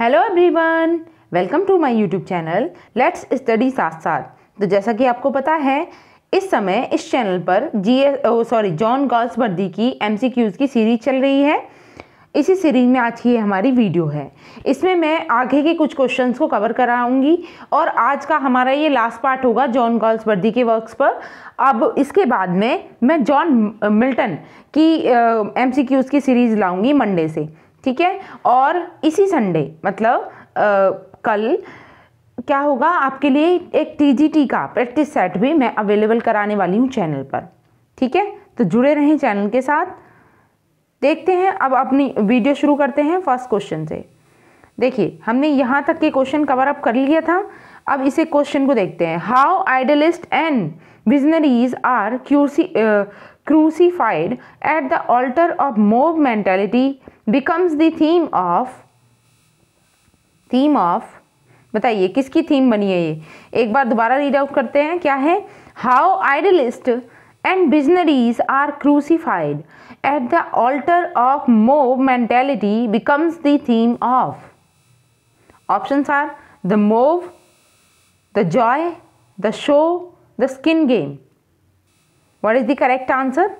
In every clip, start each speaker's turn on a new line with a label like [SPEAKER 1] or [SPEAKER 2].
[SPEAKER 1] Hello everyone welcome to my YouTube channel let's study साथ साथ तो जैसा कि आपको पता है इस समय इस चैनल पर जी सॉरी जॉन गॉल्स वर्दी की एमसीक्यूज की सीरीज चल रही है इसी सीरीज में आज की हमारी वीडियो है इसमें मैं आगे के कुछ क्वेश्चंस को कवर कराऊंगी और आज का हमारा ये लास्ट पार्ट होगा जॉन गॉल्स वर्दी के वर्क्स पर अब इसके बाद में मैं जॉन मिल्टन की एमसीक्यूज की सीरीज़ लाऊंगी मंडे से ठीक है और इसी संडे मतलब आ, कल क्या होगा आपके लिए एक टी का प्रैक्टिस सेट भी मैं अवेलेबल कराने वाली हूँ चैनल पर ठीक है तो जुड़े रहें चैनल के साथ देखते हैं अब अपनी वीडियो शुरू करते हैं फर्स्ट क्वेश्चन से देखिए हमने यहाँ तक के क्वेश्चन कवर अप कर लिया था अब इसे क्वेश्चन को देखते हैं how idealists and visionaries are QC crucified at the altar of mob mentality becomes the theme of theme of बताइए किसकी थीम बनी है ये एक बार दोबारा रीड आउट करते हैं क्या है how idealists and visionaries are crucified at the altar of mob mentality becomes the theme of option are the mob the joy the show the skin game what is the correct answer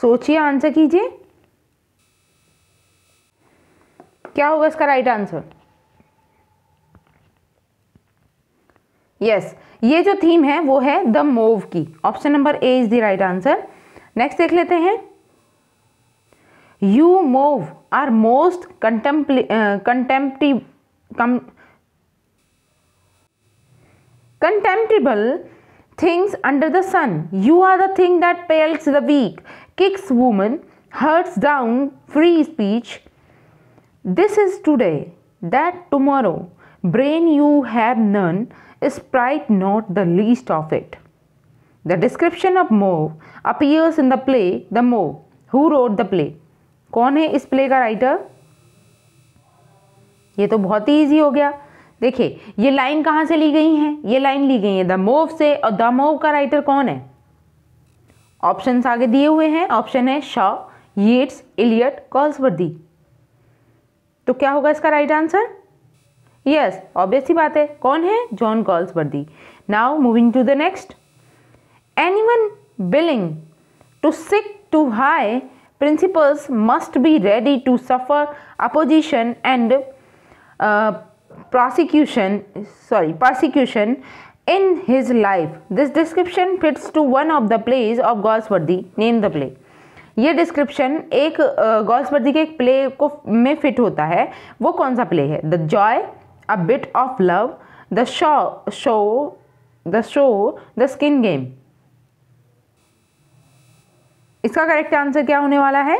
[SPEAKER 1] सोचिए answer कीजिए क्या होगा इसका right answer yes ये जो theme है वो है द मोव की option number A is the right answer next देख लेते हैं you mob are most contemptibly contemptive come contemptible things under the sun you are the thing that pelts the weak kicks woman hurts down free speech. This is today, that tomorrow. Brain you have none, is sprite not the least of it. The description of Mauve appears in the play The Mauve. Who wrote the play? कौन है इस play का writer ये तो बहुत ही easy हो गया देखिए ये लाइन कहाँ से ली गई है ये लाइन ली गई है द मोव से और द मोव का राइटर कौन है ऑप्शन आगे दिए हुए हैं ऑप्शन है शॉ येट्स इलियट कॉल्सवर्दी तो क्या होगा इसका राइट आंसर यस ऑब्वियस ही बात है कौन है John Galsworthy now moving to the next anyone willing to stick to high principles must be ready to suffer opposition and prosecution sorry prosecution his life this description fits to one of the plays of Galsworthy name the play ये description एक Galsworthy के एक play को में fit होता है वो कौन सा प्ले है the joy a bit of love the show show the show the skin game इसका करेक्ट आंसर क्या होने वाला है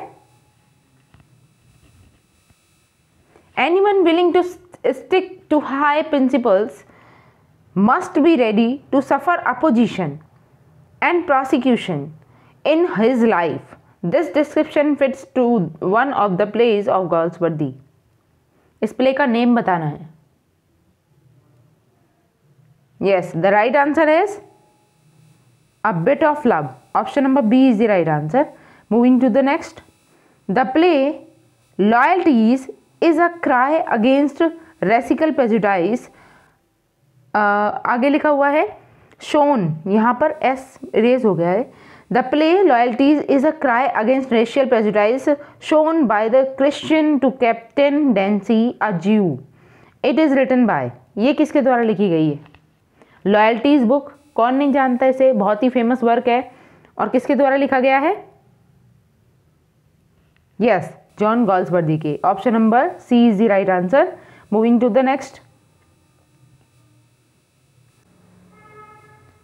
[SPEAKER 1] anyone willing to stick to high principles must be ready to suffer opposition and prosecution in his life. This description fits to one of the plays of Galsworthy. इस play का name बताना है yes the right answer is a bit of love option number B is the right answer moving to the next the play loyalties is a cry against racial prejudice ah, आगे लिखा हुआ है shown यहाँ पर S raise हो गया है the play loyalties is a cry against racial prejudice shown by the Christian to Captain Dancy a Jew it is written by ये किसके द्वारा लिखी गई है लॉयल्टीज़ बुक कौन नहीं जानता इसे बहुत ही फेमस वर्क है और किसके द्वारा लिखा गया है यस जॉन गॉल्सवर्दी के option number C is the right answer moving to the next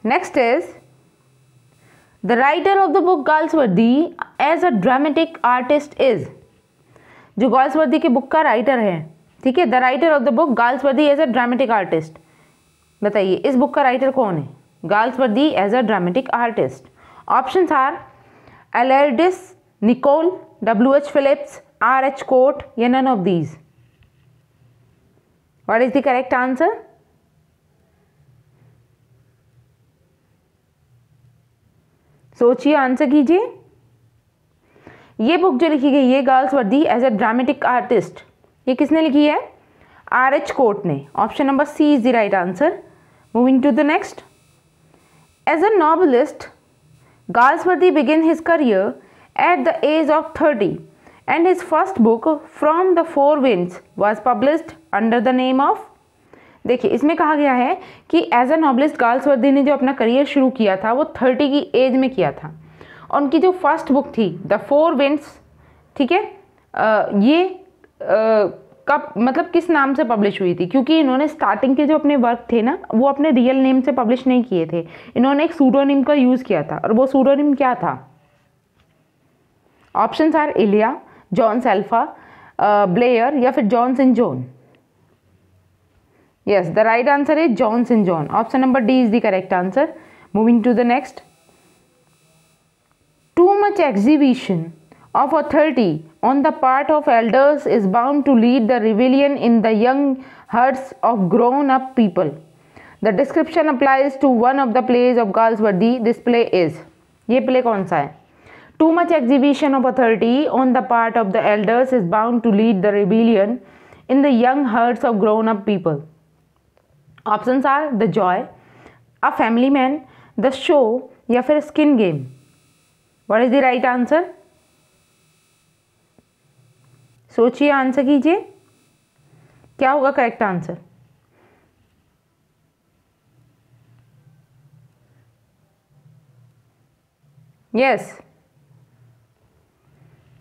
[SPEAKER 1] is the writer of the book Galsworthy as a dramatic artist is Galsworthy की book का राइटर है ठीक है the writer of the book worthy as a dramatic artist बताइए इस book का writer कौन है worthy as a dramatic artist option are Allardyce Nicoll W H Philips are H Coats या none of these what is the correct answer सोचिए answer कीजिए ये book जो लिखी गई है girls Galsworthy as a dramatic artist ये किसने लिखी है आर एच कोर्ट ने option number C is the right answer moving to the next as a novelist Galsworthy begin his career at the age of thirty and his first book from the four winds was published under the name of देखिए इसमें कहा गया है कि as a नॉबलिस्ट वर्दी ने जो अपना करियर शुरू किया था वो थर्टी की एज में किया था और उनकी जो फर्स्ट बुक थी द फोर विंड्स ठीक है ये आ, कब मतलब किस नाम से पब्लिश हुई थी क्योंकि इन्होंने स्टार्टिंग के जो अपने वर्क थे ना वो अपने रियल नेम से पब्लिश नहीं किए थे इन्होंने एक सूडोनिम का यूज़ किया था और वो सूडोनिम क्या था option are Elia John Selfa Blair या फिर John and Joan Yes, the right answer is Johnson John. Option number D is the correct answer. Moving to the next. Too much exhibition of authority on the part of elders is bound to lead the rebellion in the young hearts of grown-up people. The description applies to one of the plays of Galsworthy. This play is. ये play कौन सा है? Too much exhibition of authority on the part of the elders is bound to lead the rebellion in the young hearts of grown-up people. Option are the joy a family man the show या फिर skin game what is the right answer सोचिए answer कीजिए क्या होगा correct answer yes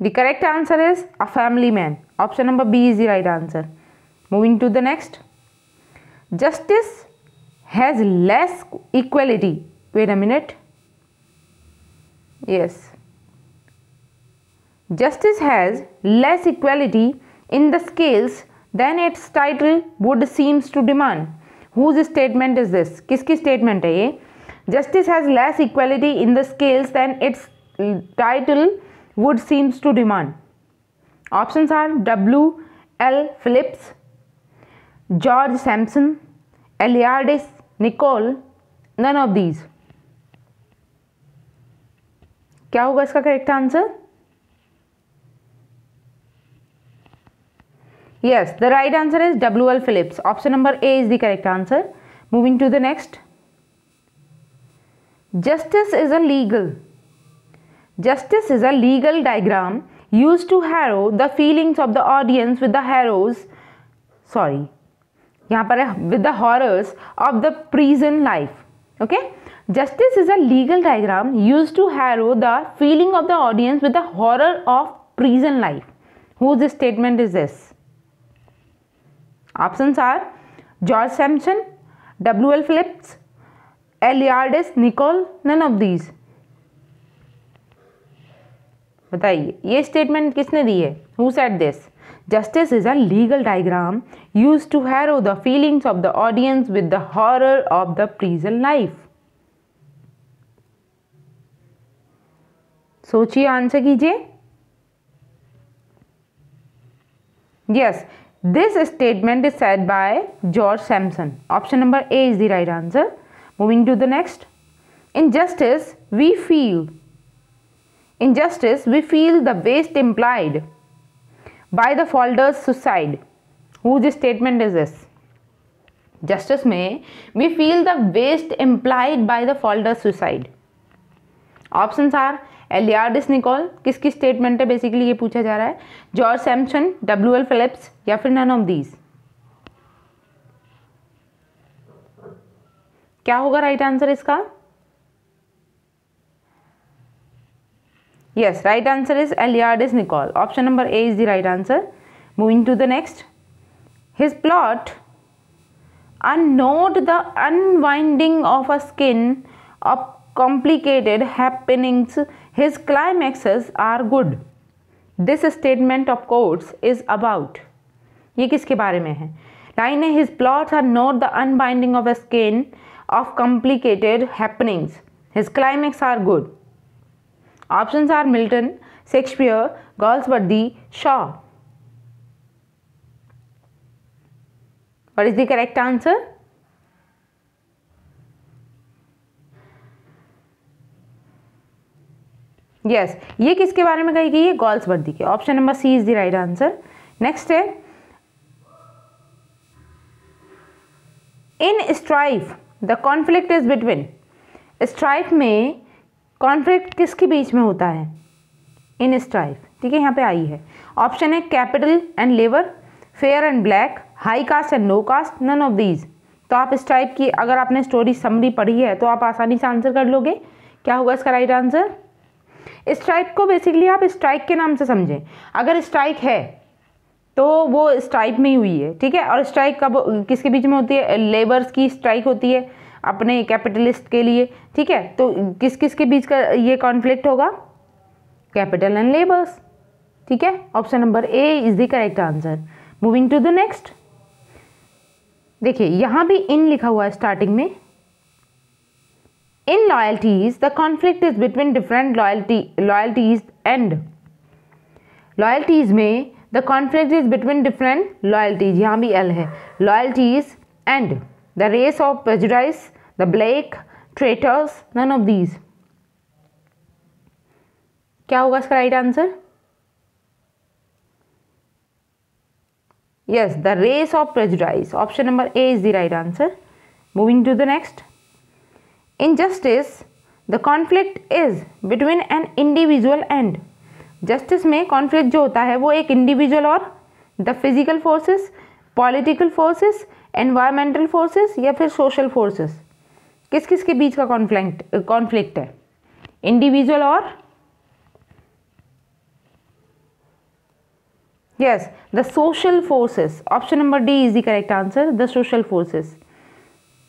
[SPEAKER 1] the correct answer is a family man option number B is the right answer moving to the next Justice has less equality. Wait a minute. Yes. Justice has less equality in the scales than its title would seems to demand. Whose statement is this? किसकी statement है ये Justice has less equality in the scales than its title would seems to demand. Options are W. L. Phillips, George Sampson, Eliades Nicole, none of these. क्या होगा इसका correct yes the right answer is wl phillips option number a is the correct answer moving to the next justice is a legal justice is a legal diagram used to harrow the feelings of the audience with the harrows sorry यहाँ पर है with the horrors of the prison life okay justice is a legal diagram use to harrow the feeling of the audience with the horror of prison life whose statement is this option are George Samson W L Phillips Eliardis Nicoll none of these बताइए ये statement किसने दी है who said this Justice is a legal diagram used to harrow the feelings of the audience with the horror of the prison life. सोचिए answer Yes, this statement is said by George Sampson. Option number A is the right answer. Moving to the next. In justice, we feel. In justice, we feel the waste implied by the Falder's suicide whose statement is this justice में we feel the waste implied by the Falder suicide option are Eliadis Nicoll किसकी statement है basically ये पूछा जा रहा है George Samson W L Phillips या फिर नन ऑफ दीज क्या होगा राइट right आंसर इसका yes right answer is eliades nicol option number a is the right answer moving to the next his plot unknowed the unwinding of a skin of complicated happenings his climaxes are good this statement of courts is about ये किसके बारे में है line है his plots are not the unbinding of a skein of complicated happenings his climax are good are Milton Shakespeare Shakespeare, Worthy Shaw what is the correct answer yes yes, ये किसके बारे में कही गई है वर्दी के option number C is the right answer next है in strife the conflict is between strife में कॉन्फ्लिक्ट किसके बीच में होता है इन स्ट्राइफ ठीक है यहाँ पे आई है ऑप्शन है capital and labour fair and black high caste and low caste none of these तो आप इस टाइप की अगर आपने स्टोरी समरी पढ़ी है तो आप आसानी से आंसर कर लोगे क्या होगा इसका राइट आंसर स्ट्राइक को बेसिकली आप स्ट्राइक के नाम से समझें अगर स्ट्राइक है तो वो स्ट्राइक में ही हुई है ठीक है और स्ट्राइक कब किसके बीच में होती है लेबर्स की स्ट्राइक होती है अपने कैपिटलिस्ट के लिए ठीक है तो किस किस के बीच का ये कॉन्फ्लिक्ट होगा कैपिटल एंड लेबर्स ठीक है option number A is the correct answer moving to the next देखिए यहां भी इन लिखा हुआ है स्टार्टिंग में in loyalties the conflict is between different loyalty loyalties and loyalties में the conflict is between different loyalties यहां भी एल है loyalties and the race of prejudice, the black, traitors, none of these. क्या होगा इसका right answer yes the race of prejudice option number a is the right answer moving to the next injustice the conflict is between an individual and justice में conflict जो होता है वो एक individual और the physical forces political forces environmental forces या फिर social forces किस किस के बीच का कॉन्फ्लिक्ट कॉन्फ्लिक्ट है इंडिविजुअल और yes the social forces option number D is the correct answer the social forces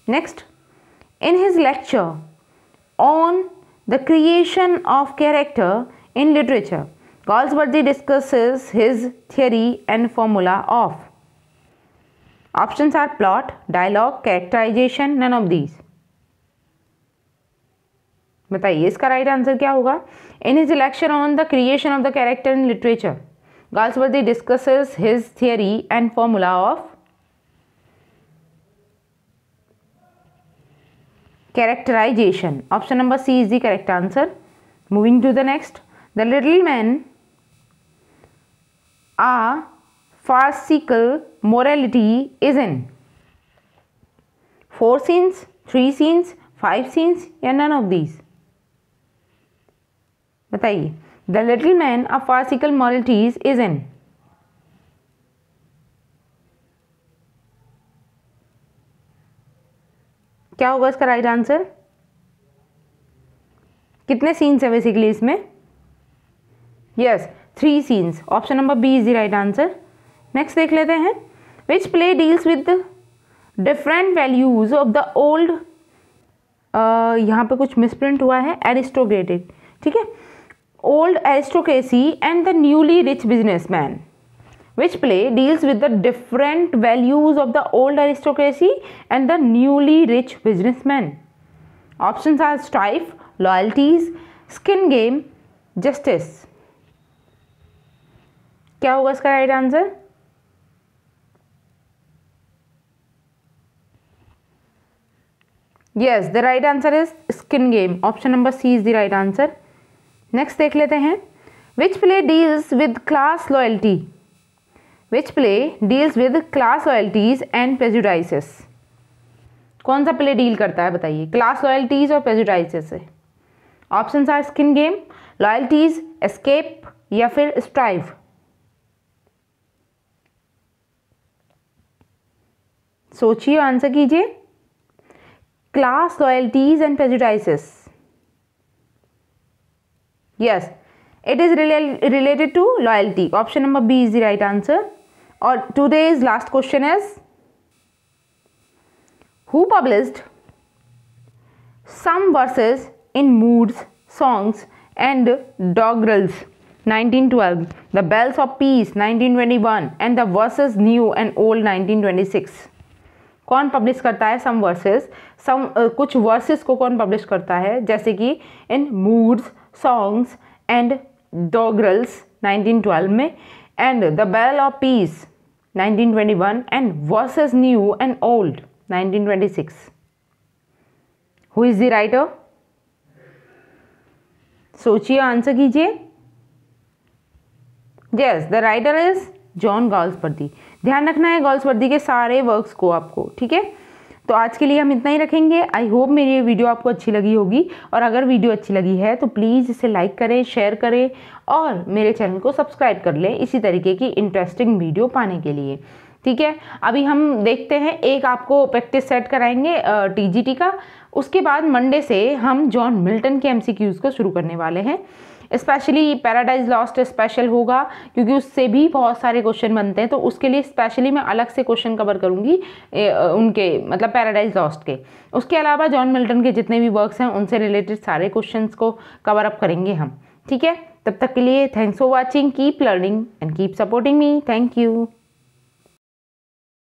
[SPEAKER 1] next in his lecture on the creation of character in literature Galsworthy discusses his theory and formula of options are plot dialogue characterisation none of these बताइए इसका right answer क्या होगा in his lecture on the creation of the character in literature Galsworthy discusses his theory and formula of characterisation option number C is the correct answer moving to the next the little man a farcical morality is in four scenes three scenes five scenes या none of these बताइए the little man of farcical moralities is in क्या होगा इसका right answer कितने scenes है basically इसमें yes three scenes option number B is the right answer next देख लेते हैं which play deals with different values of the old यहाँ पर कुछ मिसप्रिंट हुआ है एरिस्टोक्रेटिक ठीक है old aristocracy and the newly rich business man which play deals with the different values of the old aristocracy and the newly rich business man option are strife loyalties skin game justice क्या होगा इसका right answer yes the right answer is skin game option number C is the right answer next देख लेते हैं which play deals with class loyalty which play deals with class loyalties and prejudices कौन सा play deal करता है बताइए class loyalties और prejudices से option are skin game loyalties escape या फिर स्ट्राइव सोचिए आंसर कीजिए class loyalties and prejudices. Yes, it is related to loyalty. Option number B is the right answer. Or today's last question is Who published some verses in moods, songs, and doggerels? 1912, The Bells of Peace 1921, and The Verses New and Old 1926. कौन publish करता है सम versus सम कुछ versus को कौन publish करता है जैसे कि in moods songs and doggerels 1912 में and the bell of peace 1921 and verses new and old 1926 who is the writer सोचिए आंसर कीजिए राइटर इज जॉन is पर दी ध्यान रखना है गर्ल्स वर्दी के सारे वर्क्स को आपको ठीक है तो आज के लिए हम इतना ही रखेंगे आई होप मेरी ये वीडियो आपको अच्छी लगी होगी और अगर वीडियो अच्छी लगी है तो प्लीज़ इसे लाइक करें शेयर करें और मेरे चैनल को सब्सक्राइब कर लें इसी तरीके की इंटरेस्टिंग वीडियो पाने के लिए ठीक है अभी हम देखते हैं एक आपको प्रैक्टिस सेट कराएंगे टीजीटी का उसके बाद मंडे से हम जॉन मिल्टन के एमसीक्यूज़ को शुरू करने वाले हैं स्पेशली पैराडाइज लॉस्ट स्पेशल होगा क्योंकि उससे भी बहुत सारे क्वेश्चन बनते हैं तो उसके लिए स्पेशली मैं अलग से क्वेश्चन कवर करूँगी उनके मतलब पैराडाइज लॉस्ट के उसके अलावा जॉन मिल्टन के जितने भी वर्क्स हैं उनसे रिलेटेड सारे क्वेश्चन को कवर अप करेंगे हम ठीक है तब तक के लिए thanks for watching keep learning and keep supporting me thank you